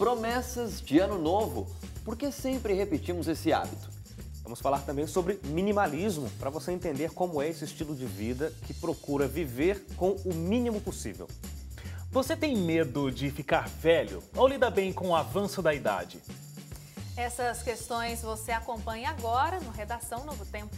promessas de ano novo. Por que sempre repetimos esse hábito? Vamos falar também sobre minimalismo, para você entender como é esse estilo de vida que procura viver com o mínimo possível. Você tem medo de ficar velho ou lida bem com o avanço da idade? Essas questões você acompanha agora no Redação Novo Tempo.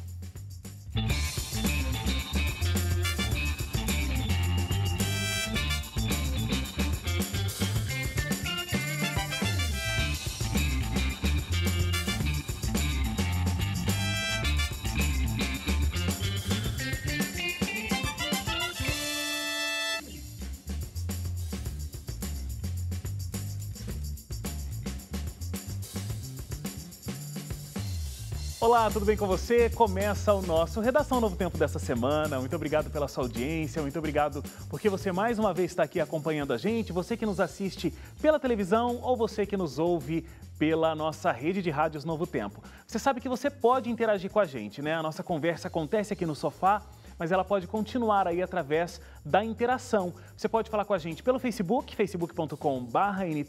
Olá, tudo bem com você? Começa o nosso Redação Novo Tempo dessa semana. Muito obrigado pela sua audiência, muito obrigado porque você mais uma vez está aqui acompanhando a gente, você que nos assiste pela televisão ou você que nos ouve pela nossa rede de rádios Novo Tempo. Você sabe que você pode interagir com a gente, né? A nossa conversa acontece aqui no sofá mas ela pode continuar aí através da interação. Você pode falar com a gente pelo Facebook, facebook.com.br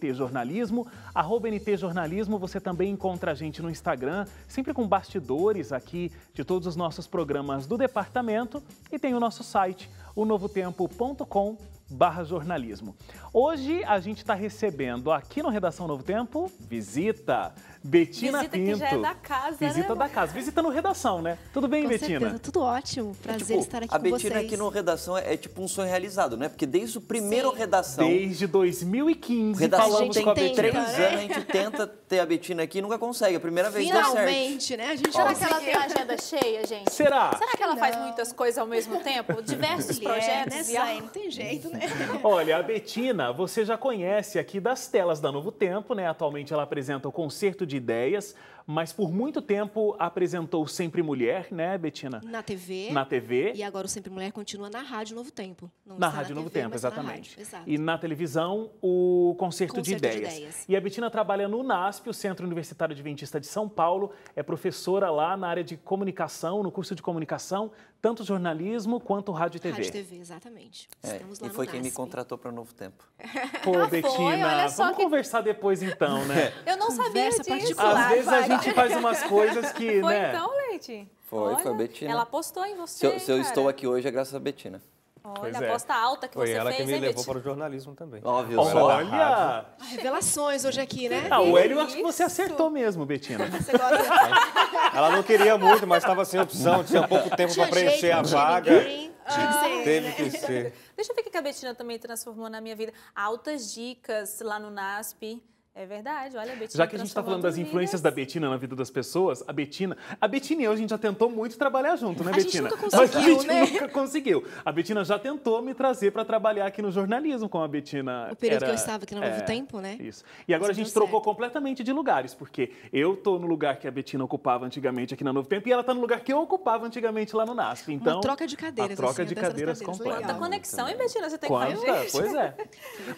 ntjornalismo, arroba ntjornalismo, você também encontra a gente no Instagram, sempre com bastidores aqui de todos os nossos programas do departamento e tem o nosso site, o novotempo.com barra jornalismo. Hoje a gente está recebendo aqui no Redação Novo Tempo, visita Betina Visita Pinto. Visita que já é da casa, né, Visita né? da casa. Visita no Redação, né? Tudo bem, com Betina? Certeza. Tudo ótimo. É Prazer é, tipo, estar aqui a com Betina vocês. A Betina aqui no Redação é, é, tipo um sonho realizado, né? Porque desde o primeiro Sim. Redação... Desde 2015 redação falamos com a Betina. Três anos a né? gente tenta ter a Betina aqui e nunca consegue. A primeira vez Finalmente, deu certo. Finalmente, né? A gente Será que ela tem a agenda cheia, gente? Será? Será que ela não. faz muitas coisas ao mesmo tempo? Diversos né, projetos? Né, Não tem jeito, né? Olha, a Betina, você já conhece aqui das telas da Novo Tempo, né? Atualmente ela apresenta o Concerto de de ideias mas por muito tempo apresentou Sempre Mulher, né, Betina? Na TV. Na TV. E agora o Sempre Mulher continua na Rádio Novo Tempo. Não na Rádio na Novo TV, Tempo, exatamente. Rádio, e na televisão, o Concerto, Concerto de, ideias. de, ideias. E a Betina trabalha no NASP, o Centro Universitário Adventista de São Paulo, é professora lá na área de comunicação, no curso de comunicação, tanto jornalismo quanto rádio e TV. Rádio e TV, exatamente. É, Estamos lá e foi quem NASP. me contratou para o Novo Tempo. Pô, ah, Betina, vamos que... conversar depois então, né? Eu não sabia Conversa disso. Às vezes a gente gente faz umas coisas que. Foi né? então, Leite? Foi, Olha, foi a Betina. Ela apostou em você. Se eu, se eu estou aqui hoje é graças a Betina. Olha, pois a é. aposta alta que Foi você fez, Foi ela que me hein, levou Betina? para o jornalismo também. Óbvio. Olha! Ah, revelações hoje aqui, né? Ah, o Hélio, acho que você acertou mesmo, Betina. Você gosta? Ela não queria muito, mas estava sem opção, tinha pouco tempo para preencher jeito, a vaga. Tinha ah, que ser. Né? Teve que ser. Deixa eu ver o que a Betina também transformou na minha vida. Altas dicas lá no NASP. É verdade, olha a Betina. Já que a gente está falando das influências vidas. da Betina na vida das pessoas, a Betina. A Betina e eu, a gente já tentou muito trabalhar junto, né, Betina? A gente nunca conseguiu, Mas a gente né? nunca conseguiu. A Betina já tentou me trazer para trabalhar aqui no jornalismo com a Betina. O período era, que eu estava, aqui no Novo é, tempo, né? Isso. E agora Mas a gente trocou certo. completamente de lugares, porque eu tô no lugar que a Betina ocupava antigamente aqui na Novo Tempo e ela tá no lugar que eu ocupava antigamente lá no NASP. Então. Uma troca de cadeiras, troca assim, de cadeiras, cadeiras completa. Quanta conexão, hein, Betina? Você tem que fazer. Pois é.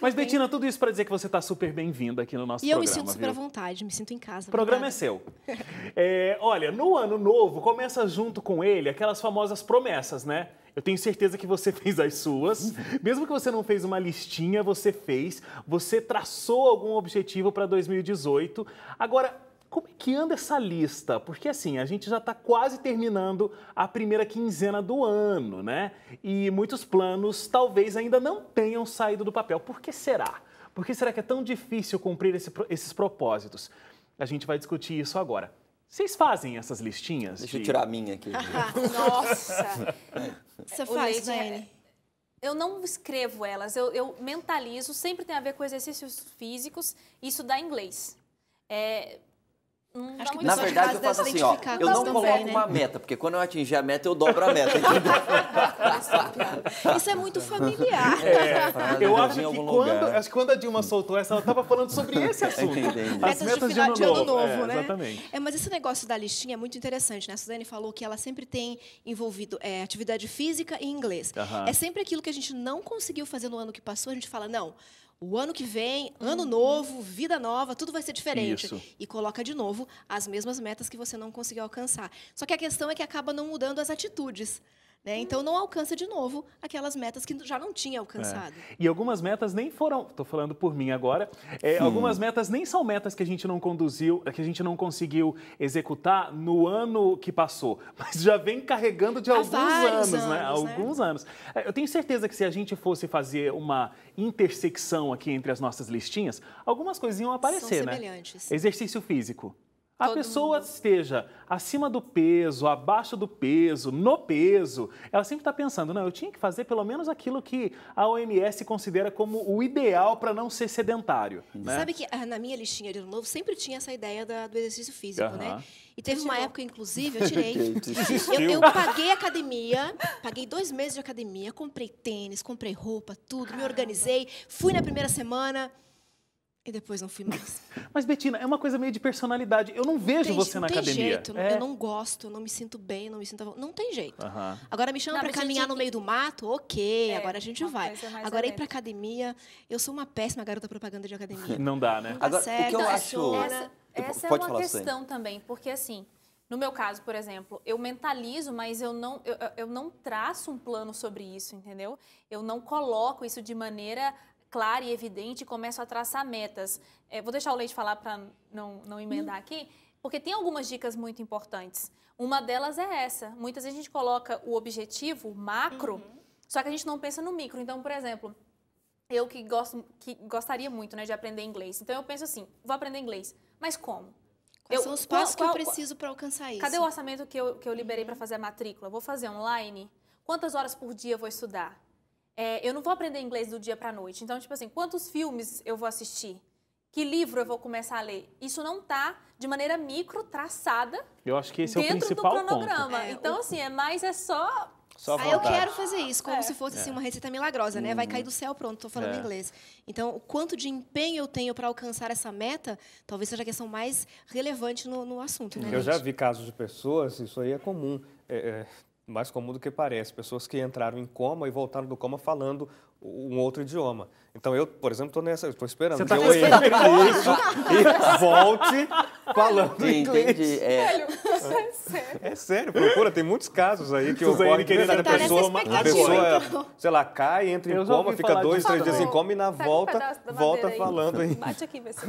Mas, Betina, tudo isso para dizer que você está super bem-vinda aqui no nosso e programa. E eu me sinto super à vontade, me sinto em casa. O programa obrigada. é seu. É, olha, no ano novo começa junto com ele aquelas famosas promessas, né? Eu tenho certeza que você fez as suas. Mesmo que você não fez uma listinha, você fez. Você traçou algum objetivo para 2018. Agora, como é que anda essa lista? Porque assim, a gente já está quase terminando a primeira quinzena do ano, né? E muitos planos talvez ainda não tenham saído do papel. Por que será? Por que será que é tão difícil cumprir esse, esses propósitos? A gente vai discutir isso agora. Vocês fazem essas listinhas? Deixa de... eu tirar a minha aqui. Nossa! Você faz, Dani? eu não escrevo elas, eu, eu, mentalizo, sempre tem a ver com exercícios físicos, isso dá inglês. É, Hum, acho que na verdade, eu faço assim, ó. Eu não é coloco né? uma meta, porque quando eu atingir a meta, eu dobro a meta, Isso é muito familiar. É, eu acho que, quando, acho que quando a Dilma soltou essa, ela estava falando sobre esse tá assunto. Entendi. As metas, metas de, final, de, ano novo, é, né? Exatamente. É, mas esse negócio da listinha é muito interessante, né? A Suzane falou que ela sempre tem envolvido é, atividade física e inglês. Uh -huh. É sempre aquilo que a gente não conseguiu fazer no ano que passou, a gente fala, não o ano que vem, ano uhum. novo, vida nova, tudo vai ser diferente. Isso. E coloca de novo as mesmas metas que você não conseguiu alcançar. Só que a questão é que acaba não mudando as atitudes. Né? Uhum. Então não alcança de novo aquelas metas que já não tinha alcançado. É. E algumas metas nem foram, estou falando por mim agora, é, algumas metas nem são metas que a gente não conduziu, que a gente não conseguiu executar no ano que passou, mas já vem carregando de Há alguns anos, né? anos, né? Alguns né? anos. É, eu tenho certeza que se a gente fosse fazer uma intersecção aqui entre as nossas listinhas, algumas coisas iam aparecer, são né? semelhantes. né? Exercício físico a Todo pessoa mundo. esteja acima do peso, abaixo do peso, no peso, ela sempre está pensando, não, eu tinha que fazer pelo menos aquilo que a OMS considera como o ideal para não ser sedentário. Né? Sabe que ah, na minha listinha de ano novo sempre tinha essa ideia da, do exercício físico, né? E teve uma época, inclusive, eu tirei. eu, eu paguei academia, paguei dois meses de academia, comprei tênis, comprei roupa, tudo, me organizei, fui na primeira semana. E depois não fui mais. Mas, Betina, é uma coisa meio de personalidade. Eu não vejo tem, você não na tem academia. Jeito. É. Eu não gosto, eu não me sinto bem, não me sinto. Não tem jeito. Agora me chama para caminhar gente... no meio do mato, ok, é, agora a gente vai. Agora ir para academia, eu sou uma péssima garota propaganda de academia. não dá, né? Não dá certo. o que eu acho. Essa, essa é uma questão também, porque assim, no meu caso, por exemplo, eu mentalizo, mas eu não, eu, eu, não traço um plano sobre isso, entendeu? Eu não coloco isso de maneira clara e evidente e começo a traçar metas. É, vou deixar o Leite falar para não, não emendar aqui, porque tem algumas dicas muito importantes. Uma delas é essa. Muitas vezes a gente coloca o objetivo macro, uhum. só que a gente não pensa no micro. Então, por exemplo, eu que, gosto, que gostaria muito né, de aprender inglês. Então, eu penso assim, vou aprender inglês, mas como? Quais eu, são os passos qual, qual, que eu preciso para alcançar isso? Cadê o orçamento que eu, que eu liberei uhum. para fazer a matrícula? Vou fazer online? Quantas horas por dia vou estudar? É, eu não vou aprender inglês do dia para noite. Então, tipo assim, quantos filmes eu vou assistir? Que livro eu vou começar a ler? Isso não tá de maneira micro traçada. Eu acho que esse é o principal do cronograma. É, então, o... assim, é mais é só ah, eu quero fazer isso, como é. se fosse assim, é. assim, uma receita milagrosa, né? Vai cair uhum. do céu, pronto, estou falando é. inglês. Então, o quanto de empenho eu tenho para alcançar essa meta, talvez seja a questão mais relevante no, no assunto, né? Eu gente? já vi casos de pessoas, isso aí é comum. É, é, mais comum do que parece, pessoas que entraram em coma e voltaram do coma falando um outro idioma. Então eu, por exemplo, estou nessa, estou esperando. que então, tá eu entre isso e volte falando Sim, inglês. Entendi, é. É, é sério. É sério, procura, tem muitos casos aí que ocorre que a tá pessoa, a pessoa, então. sei lá, cai, entra eu em coma, fica dois, três dias em tá coma e na volta, um volta aí. falando aí. Bate aqui, vê se...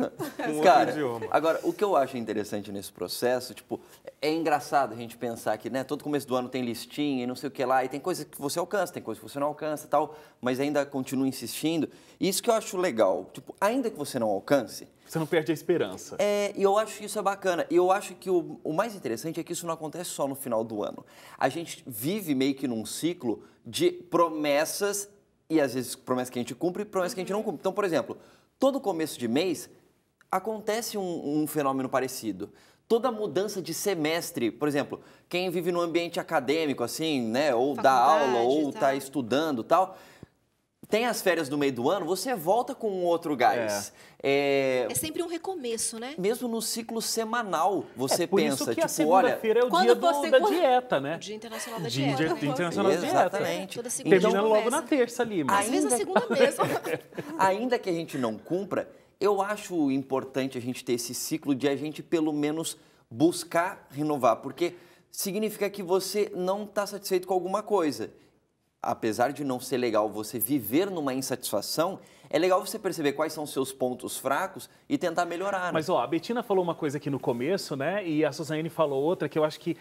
Cara, idioma. agora, o que eu acho interessante nesse processo, tipo, é engraçado a gente pensar que, né, todo começo do ano tem listinha e não sei o que lá, e tem coisas que você alcança, tem coisas que você não alcança e tal, mas ainda continua insistindo. Isso que eu acho legal. Tipo, ainda que você não alcance. Você não perde a esperança. É, e eu acho que isso é bacana. E eu acho que o, o mais interessante é que isso não acontece só no final do ano. A gente vive meio que num ciclo de promessas, e às vezes promessas que a gente cumpre e promessas que a gente não cumpre. Então, por exemplo, todo começo de mês acontece um, um fenômeno parecido toda mudança de semestre, por exemplo, quem vive num ambiente acadêmico, assim, né, ou Faculdade, dá aula, ou está tá. estudando tal, tem as férias do meio do ano, você volta com um outro gás. É. É... é sempre um recomeço, né? Mesmo no ciclo semanal, você é, pensa, isso que tipo, a olha. feira é o dia você... do, da dieta, né? Dia Internacional da Dieta. Dia, Internacional da Dieta. Exatamente. É, Terminando então, logo na terça ali, mas. Às vezes na segunda mesmo. ainda que a gente não cumpra, eu acho importante a gente ter esse ciclo de a gente, pelo menos, buscar renovar, porque significa que você não está satisfeito com alguma coisa apesar de não ser legal você viver numa insatisfação, é legal você perceber quais são os seus pontos fracos e tentar melhorar. Né? Mas, ó, a Betina falou uma coisa aqui no começo, né? E a Suzane falou outra que eu acho que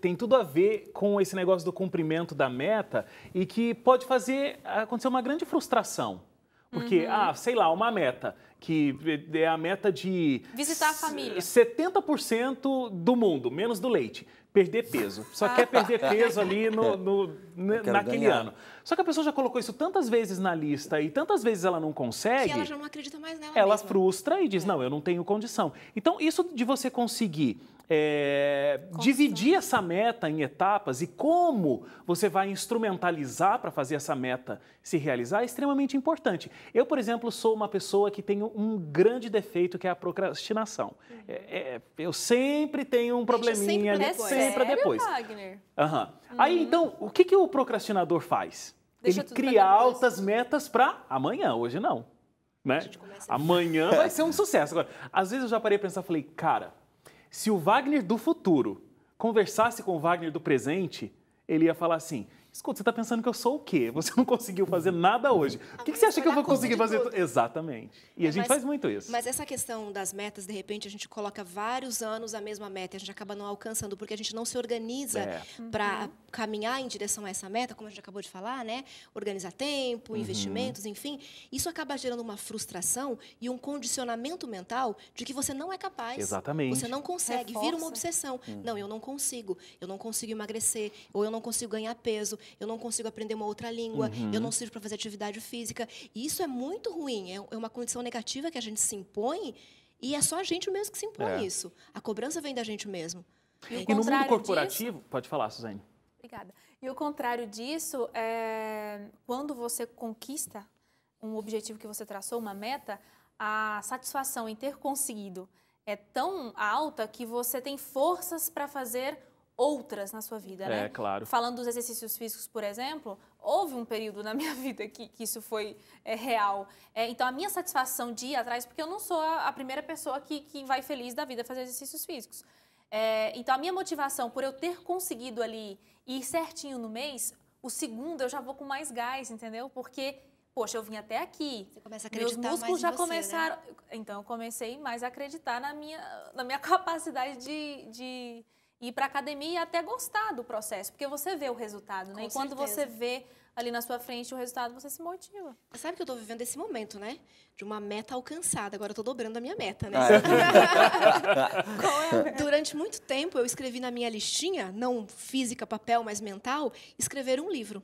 tem tudo a ver com esse negócio do cumprimento da meta e que pode fazer acontecer uma grande frustração. Porque, uhum. ah, sei lá, uma meta que é a meta de... Visitar a família. 70% do mundo, menos do leite perder peso. Só quer perder peso ali no, no né, naquele ganhar. ano. Só que a pessoa já colocou isso tantas vezes na lista e tantas vezes ela não consegue. Que ela já não acredita mais nela. Ela mesma. frustra e diz: é. não, eu não tenho condição. Então, isso de você conseguir. É, dividir essa meta em etapas e como você vai instrumentalizar para fazer essa meta se realizar é extremamente importante. Eu, por exemplo, sou uma pessoa que tem um grande defeito que é a procrastinação. Uhum. É, eu sempre tenho um probleminha. sempre assim, né? deixei para depois. Wagner? Uhum. Aí, então, o que, que o procrastinador faz? Deixa Ele cria altas metas para amanhã, hoje não. Né? Amanhã vai ser um sucesso. Agora, às vezes eu já parei a pensar, falei, cara, se o Wagner do futuro conversasse com o Wagner do presente, ele ia falar assim: Escuta, você está pensando que eu sou o quê? Você não conseguiu fazer nada hoje. Uhum. o que, que você acha que eu vou conseguir fazer? Tudo. Exatamente. E é, a gente mas, faz muito isso. Mas essa questão das metas, de repente, a gente coloca vários anos a mesma meta e a gente acaba não alcançando, porque a gente não se organiza é. para uhum. caminhar em direção a essa meta, como a gente acabou de falar, né? Organizar tempo, uhum. investimentos, enfim. Isso acaba gerando uma frustração e um condicionamento mental de que você não é capaz. Exatamente. Você não consegue. Reforça. Vira uma obsessão. Uhum. Não, eu não consigo. Eu não consigo emagrecer, ou eu não consigo ganhar peso eu não consigo aprender uma outra língua, uhum. eu não sirvo para fazer atividade física. E isso é muito ruim, é, é uma condição negativa que a gente se impõe e é só a gente mesmo que se impõe é. isso. A cobrança vem da gente mesmo. E, e no mundo corporativo, disso, pode falar, Suzane. Obrigada. E o contrário disso, é, quando você conquista um objetivo que você traçou, uma meta, a satisfação em ter conseguido é tão alta que você tem forças para fazer outras na sua vida, é, né? É, claro. Falando dos exercícios físicos, por exemplo, houve um período na minha vida que, que isso foi é, real. É, então, a minha satisfação de ir atrás, porque eu não sou a, a primeira pessoa que, que vai feliz da vida fazer exercícios físicos. É, então, a minha motivação por eu ter conseguido ali ir certinho no mês, o segundo eu já vou com mais gás, entendeu? Porque poxa, eu vim até aqui. Você começa a acreditar Meus músculos já você, né? começaram. Né? Então, eu comecei mais a acreditar na minha, na minha capacidade de, de ir para academia e até gostar do processo, porque você vê o resultado, né? Com e quando certeza. você vê ali na sua frente o resultado, você se motiva. Você sabe que eu estou vivendo esse momento, né? De uma meta alcançada. Agora eu estou dobrando a minha meta, né? Ah, é. Qual é. é Durante muito tempo eu escrevi na minha listinha, não física, papel, mas mental, escrever um livro.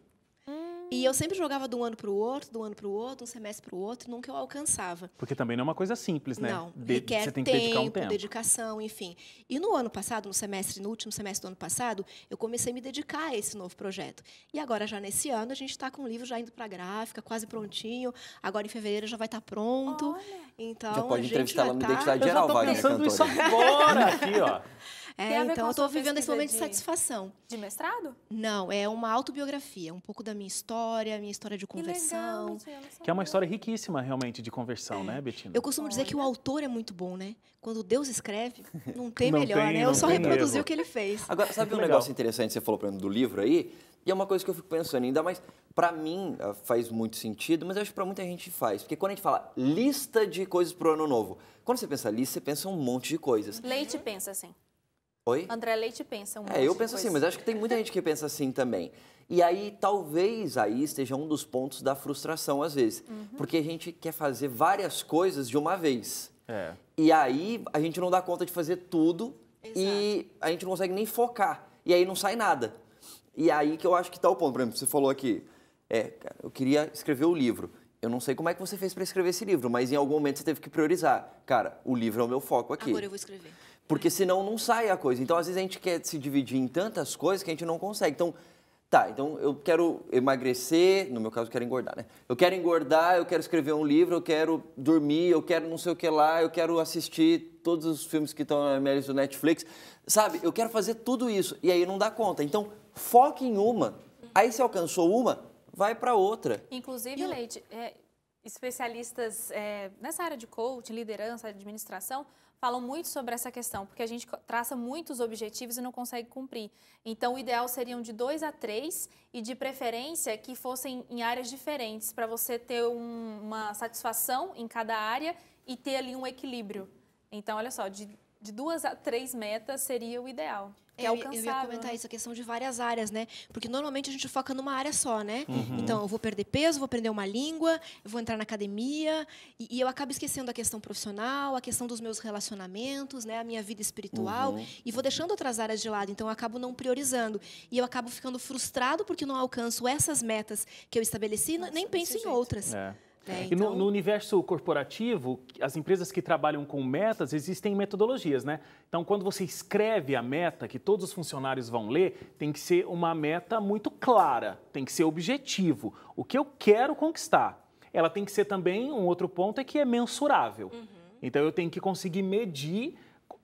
E eu sempre jogava de um ano para o outro, de um ano para o outro, um semestre para o outro, nunca eu alcançava. Porque também não é uma coisa simples, né? Não, de requer você tem que tempo, dedicar um tempo, dedicação, enfim. E no ano passado, no semestre, no último semestre do ano passado, eu comecei a me dedicar a esse novo projeto. E agora, já nesse ano, a gente está com o livro já indo para a gráfica, quase prontinho. Agora, em fevereiro, já vai estar tá pronto. Olha. Então, já pode entrevistar ela tá... no Identidade Geral, Eu já tô pensando isso. agora, aqui, ó. É, então, eu estou vivendo esse momento de, de, satisfação. De mestrado? Não, é uma autobiografia, um pouco da minha história, minha história de conversão. Que, legal, que é uma história riquíssima, realmente, de conversão, é. né, Betina? Eu costumo Olha. dizer que o autor é muito bom, né? Quando Deus escreve, não tem não melhor, tem, né? Eu só reproduzi o que ele fez. Agora, sabe um negócio interessante que você falou, por exemplo, do livro aí? E é uma coisa que eu fico pensando, ainda mais para mim ah, faz muito sentido, mas acho que para muita gente faz. Porque quando a gente fala lista de coisas pro ano novo, quando você pensa lista, você pensa um monte de coisas. Leite pensa assim. Oi? André Leite pensa um É, eu penso assim, mas acho que tem muita gente que pensa assim também. E aí, talvez aí esteja um dos pontos da frustração, às vezes. Uhum. Porque a gente quer fazer várias coisas de uma vez. É. E aí, a gente não dá conta de fazer tudo Exato. e a gente não consegue nem focar. E aí não sai nada. E aí que eu acho que está o ponto. Por exemplo, você falou aqui, é, eu queria escrever o livro eu não sei como é que você fez para escrever esse livro, mas em algum momento você teve que priorizar. Cara, o livro é o meu foco aqui. Agora eu vou escrever. Porque senão não sai a coisa. Então, às vezes, a gente quer se dividir em tantas coisas que a gente não consegue. Então, tá, então eu quero emagrecer, no meu caso, eu quero engordar, né? Eu quero engordar, eu quero escrever um livro, eu quero dormir, eu quero não sei o que lá, eu quero assistir todos os filmes que estão na MLS do Netflix. Sabe, eu quero fazer tudo isso. E aí não dá conta. Então, foque em uma. Aí você alcançou uma, vai para outra. Inclusive, e... Leite, é, especialistas é, nessa área de coaching, liderança, administração, falam muito sobre essa questão, porque a gente traça muitos objetivos e não consegue cumprir. Então, o ideal seriam de dois a três e, de preferência, que fossem em áreas diferentes, para você ter um, uma satisfação em cada área e ter ali um equilíbrio. Então, olha só, de, de duas a três metas seria o ideal é, alcançável. Eu ia comentar né? isso, a questão de várias áreas, né? Porque normalmente a gente foca numa área só, né? Uhum. Então, eu vou perder peso, vou aprender uma língua, vou entrar na academia, e, e, eu acabo esquecendo a questão profissional, a questão dos meus relacionamentos, né? A minha vida espiritual, uhum. e vou deixando outras áreas de lado. Então, eu acabo não priorizando. E eu acabo ficando frustrado porque não alcanço essas metas que eu estabeleci, Nossa, nem penso em outras. É. É, então... no, no, universo corporativo, as empresas que trabalham com metas, existem metodologias, né? Então, quando você escreve a meta que todos os funcionários vão ler, tem que ser uma meta muito clara, tem que ser objetivo. O que eu quero conquistar. Ela tem que ser também, um outro ponto é que é mensurável. Uhum. Então, eu tenho que conseguir medir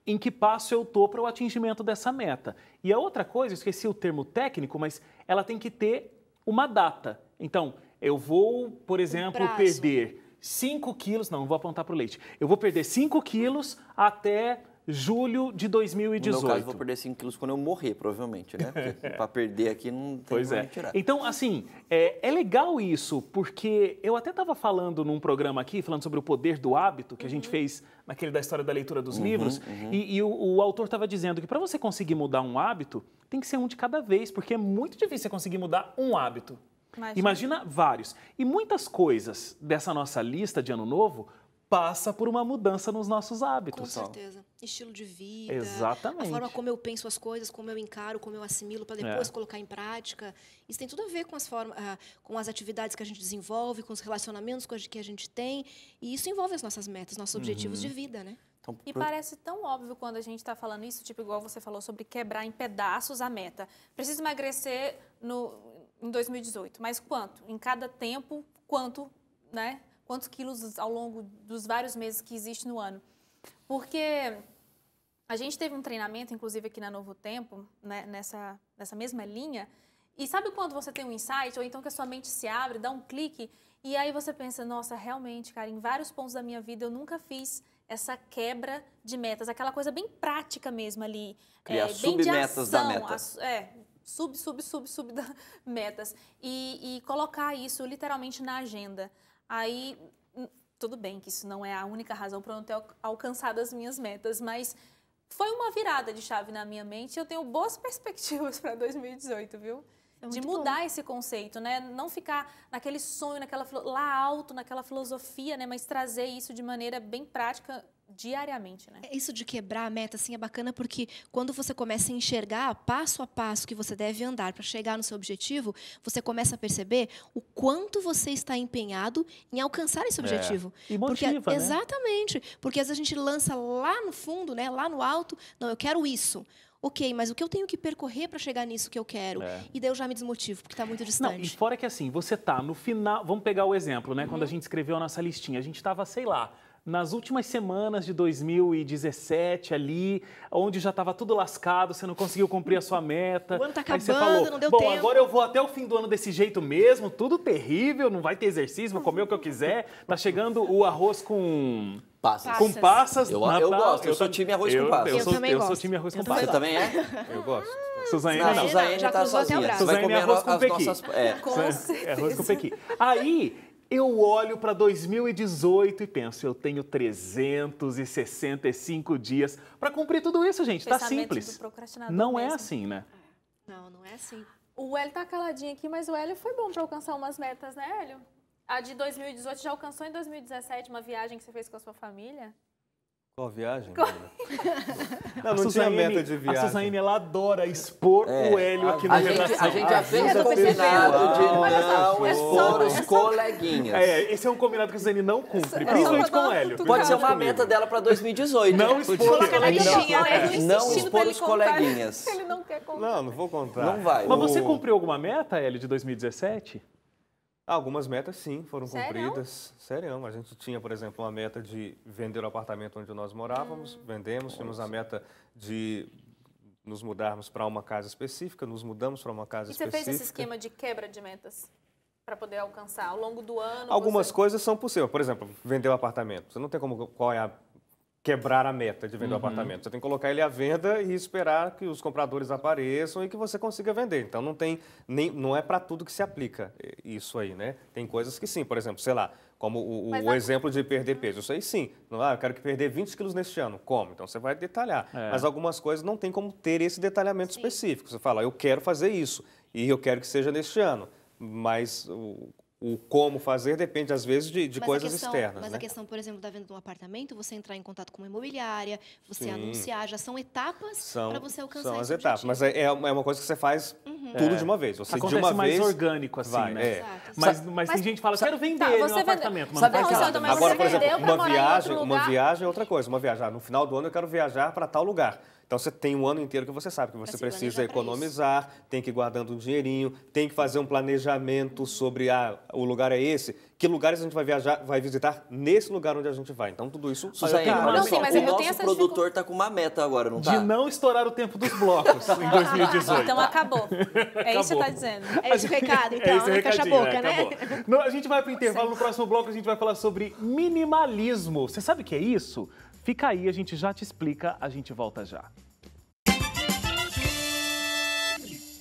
em que passo eu estou para o atingimento dessa meta. E a outra coisa, esqueci o termo técnico, mas ela tem que ter uma data. Então, eu vou, por exemplo, perder 5 quilos, não, vou apontar para o leite, eu vou perder 5 quilos até julho de 2018. No meu caso, vou perder 5 quilos quando eu morrer, provavelmente, né? para perder aqui não tem pois é. tirar. Então, assim, é, é, legal isso, porque eu até estava falando num programa aqui, falando sobre o poder do hábito, que uhum. a gente uhum. fez naquele da história da leitura dos uhum, livros, uhum. e, e o, o autor estava dizendo que para você conseguir mudar um hábito, tem que ser um de cada vez, porque é muito difícil você conseguir mudar um hábito. Imagina. Imagina vários. E muitas coisas dessa nossa lista de ano novo passa por uma mudança nos nossos hábitos. Com certeza. Só. Estilo de vida. Exatamente. A forma como eu penso as coisas, como eu encaro, como eu assimilo para é. depois é. colocar em prática. Isso tem tudo a ver com as, formas, ah, com as atividades que a gente desenvolve, com os relacionamentos que a gente tem. E isso envolve as nossas metas, nossos objetivos uhum. de vida, né? Então, e parece tão óbvio quando a gente está falando isso, tipo igual você falou sobre quebrar em pedaços a meta. Preciso emagrecer no, em 2018, mas quanto? Em cada tempo, quanto, né? Quantos quilos ao longo dos vários meses que existe no ano? Porque a gente teve um treinamento, inclusive aqui na Novo Tempo, né? nessa, nessa mesma linha, e sabe quando você tem um insight, ou então que a sua mente se abre, dá um clique, e aí você pensa, nossa, realmente, cara, em vários pontos da minha vida eu nunca fiz essa quebra de metas, aquela coisa bem prática mesmo ali. Criar é, bem submetas da meta. É, sub, sub, sub, sub da, metas e, e colocar isso literalmente na agenda. Aí, hum, tudo bem que isso não é a única razão para eu não ter alcançado as minhas metas, mas foi uma virada de chave na minha mente. Eu tenho boas perspectivas para 2018, viu? É de mudar bom. esse conceito, né? Não ficar naquele sonho, naquela lá alto, naquela filosofia, né? Mas trazer isso de maneira bem prática diariamente, né? É isso de quebrar a meta assim é bacana porque quando você começa a enxergar passo a passo que você deve andar para chegar no seu objetivo, você começa a perceber o quanto você está empenhado em alcançar esse é. objetivo. É. E motiva, porque, né? exatamente, porque às vezes a gente lança lá no fundo, né, lá no alto, não, eu quero isso ok, mas o que eu tenho que percorrer para chegar nisso que eu quero? É. E daí eu já me desmotivo, porque está muito distante. Não, e fora que assim, você tá no final. Vamos pegar o exemplo, né? Uhum. Quando a uhum. gente escreveu a nossa listinha, a gente estava, sei lá, nas últimas semanas de 2017 ali, onde já estava tudo lascado, você não conseguiu cumprir a sua meta. O ano tá acabando, aí você falou, não deu Bom, tempo. agora eu vou até o fim do ano desse jeito mesmo, tudo terrível, não vai ter exercício, vou comer o que eu quiser. Tá chegando o arroz com Passas. Com passas. Eu, Natal, eu gosto, eu, sou time arroz eu, com passas. Eu, sou, eu, sou time arroz eu com passas. Você também é? Eu gosto. Suzane não. não. Suzane tá sozinha. Suzane vai é comer arroz com pequi. Nossas... É. Com né? é, arroz com pequi. Aí, eu olho para 2018 e penso, eu tenho 365 dias para cumprir tudo isso, gente. Tá simples. não é mesmo. é assim, né? É. Não, não é assim. O Hélio tá caladinho aqui, mas o Hélio foi bom para alcançar umas metas, né, Hélio? A de 2018 já alcançou em 2017 uma viagem que você fez com a sua família? Qual viagem? Qual... Não, não tinha meta de viagem. A Suzaine, ela adora expor é, o Hélio aqui na redação. A gente já fez o combinado de não é expor os coleguinhas. É, esse é um combinado que a Suzaine não cumpre, principalmente com o Hélio. Pode ser uma meta dela para 2018. Não expor os coleguinhas. Não é, é. expor os coleguinhas. Ele não quer contar. Não, não vou contar. Não vai. Mas você cumpriu alguma meta, Hélio, de 2017? Algumas metas, sim, foram Sério? cumpridas. Sério, a gente tinha, por exemplo, uma meta de vender o apartamento onde nós morávamos, hum. vendemos, tínhamos a meta de nos mudarmos para uma casa específica, nos mudamos para uma casa específica. E você fez esse esquema de quebra de metas? para poder alcançar ao longo do ano? Algumas você... coisas são possíveis. Por exemplo, vender o um apartamento. Você não tem como qual é a quebrar a meta de vender uhum. o apartamento. Você tem que colocar ele à venda e esperar que os compradores apareçam e que você consiga vender. Então não tem nem não é para tudo que se aplica eh, isso aí, né? Tem coisas que sim, por exemplo, sei lá, como o, o exemplo de perder uhum. peso. Isso aí sim. Não, ah, eu quero que perder 20 quilos neste ano. Como? Então você vai detalhar. É. Mas algumas coisas não tem como ter esse detalhamento sim. específico. Você fala, eu quero fazer isso e eu quero que seja neste ano. Mas o o como fazer depende, às vezes, de, de coisas questão, externas. Mas né? a questão, por exemplo, da venda de um apartamento, você entrar em contato com uma imobiliária, você Sim. anunciar, já são etapas para você alcançar São as etapas, mas é, é, é, uma coisa que você faz uhum. tudo é. de uma vez. Você Acontece de uma mais vez, orgânico, assim, vai, né? É. Mas, mas, mas, tem gente que fala, quero vender tá, meu vende... apartamento. Mas Sabe não, Agora, por exemplo, uma viagem, uma viagem é outra coisa. Uma viagem, ah, no final do ano eu quero viajar para tal lugar. Então você tem um ano inteiro que você sabe que você precisa economizar, tem que ir guardando um dinheirinho, tem que fazer um planejamento sobre a, ah, o lugar é esse, que lugares a gente vai viajar, vai visitar nesse lugar onde a gente vai. Então tudo isso. Suzane, é olha, olha mas o é, nosso produtor está com uma meta agora, não está? De tá? não estourar o tempo dos blocos em 2018. então acabou. É isso que você está dizendo. É, é esse recado, então. É esse fecha a boca, né? né? Não, a gente vai para o intervalo. No próximo bloco a gente vai falar sobre minimalismo. Você sabe o que é isso? Fica aí, a gente já te explica. A gente volta já.